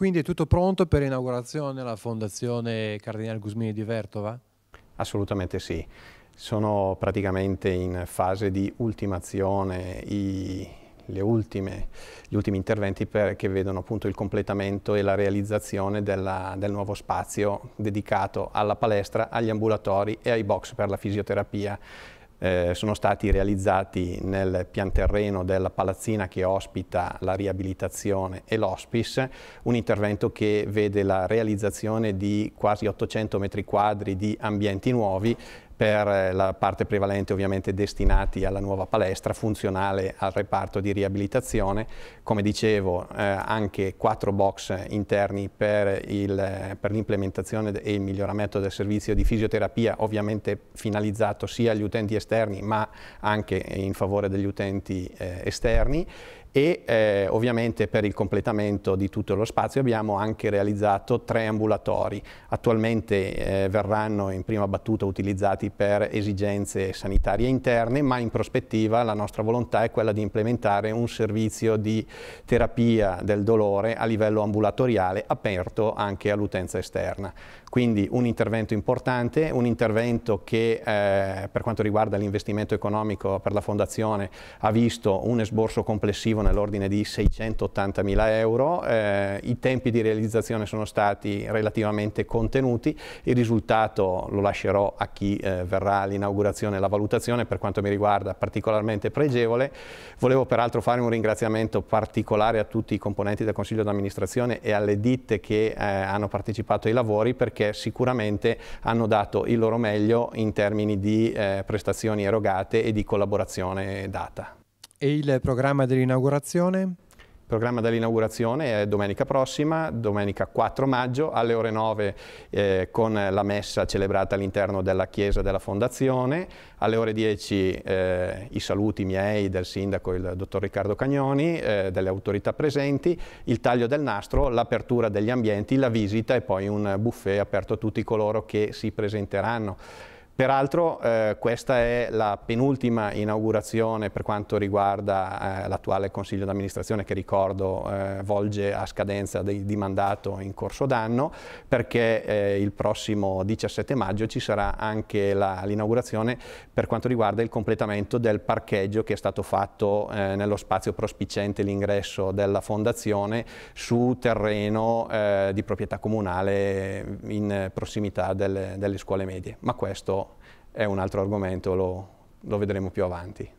Quindi è tutto pronto per l'inaugurazione della Fondazione Cardinale Gusmini di Vertova? Assolutamente sì. Sono praticamente in fase di ultimazione i, Ultime, gli ultimi interventi per, che vedono appunto il completamento e la realizzazione della, del nuovo spazio dedicato alla palestra, agli ambulatori e ai box per la fisioterapia eh, sono stati realizzati nel pian terreno della palazzina che ospita la riabilitazione e l'hospice, un intervento che vede la realizzazione di quasi 800 metri quadri di ambienti nuovi per eh, la parte prevalente ovviamente destinati alla nuova palestra, funzionale al reparto di riabilitazione. Come dicevo, eh, anche quattro box interni eh, per l'implementazione e il miglioramento del servizio di fisioterapia, ovviamente finalizzato sia agli utenti esterni ma anche in favore degli utenti eh, esterni e eh, ovviamente per il completamento di tutto lo spazio abbiamo anche realizzato tre ambulatori. Attualmente eh, verranno in prima battuta utilizzati per esigenze sanitarie interne, ma in prospettiva la nostra volontà è quella di implementare un servizio di terapia del dolore a livello ambulatoriale aperto anche all'utenza esterna. Quindi un intervento importante, un intervento che eh, per quanto riguarda l'investimento economico per la Fondazione ha visto un esborso complessivo arrivo nell'ordine di 680.000 euro, eh, i tempi di realizzazione sono stati relativamente contenuti, il risultato lo lascerò a chi eh, verrà all'inaugurazione e la valutazione, per quanto mi riguarda particolarmente pregevole. Volevo peraltro fare un ringraziamento particolare a tutti i componenti del Consiglio d'amministrazione e alle ditte che eh, hanno partecipato ai lavori perché sicuramente hanno dato il loro meglio in termini di eh, prestazioni erogate e di collaborazione data. E il programma dell'inaugurazione? Il programma dell'inaugurazione è domenica prossima, domenica 4 maggio alle ore 9 eh, con la messa celebrata all'interno della chiesa della fondazione, alle ore 10 eh, i saluti miei del sindaco, il dottor Riccardo Cagnoni, eh, delle autorità presenti, il taglio del nastro, l'apertura degli ambienti, la visita e poi un buffet aperto a tutti coloro che si presenteranno. Peraltro eh, questa è la penultima inaugurazione per quanto riguarda eh, l'attuale Consiglio d'amministrazione che ricordo eh, volge a scadenza di, di, mandato in corso d'anno perché eh, il prossimo 17 maggio ci sarà anche l'inaugurazione per quanto riguarda il completamento del parcheggio che è stato fatto eh, nello spazio prospicente l'ingresso della fondazione su terreno eh, di proprietà comunale in prossimità delle, delle scuole medie. Ma questo è un altro argomento, lo, lo vedremo più avanti.